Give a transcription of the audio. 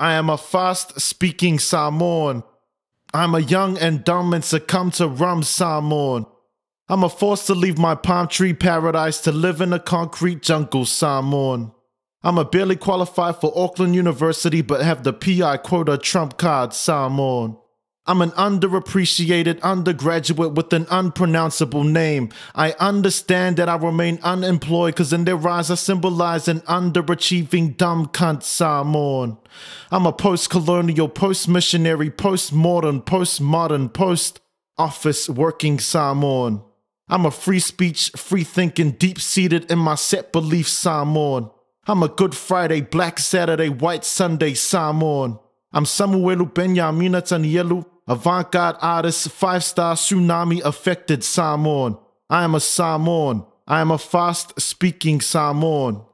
I am a fast speaking Samoan. I'm a young and dumb and succumb to rum Samoan. I'm a forced to leave my palm tree paradise to live in a concrete jungle Samoan. I'm a barely qualified for Auckland University but have the PI quota trump card Samoan. I'm an underappreciated undergraduate with an unpronounceable name. I understand that I remain unemployed because in their eyes I symbolize an underachieving dumb cunt Samoan. I'm a post colonial, post missionary, post modern, post modern, post office working Samoan. I'm a free speech, free thinking, deep seated in my set belief Samoan. I'm a Good Friday, Black Saturday, White Sunday Samoan. I'm Samuel Benjamin Netanyahu, avant garde artist, five star tsunami affected Samoan. I am a Samoan. I am a fast speaking Samoan.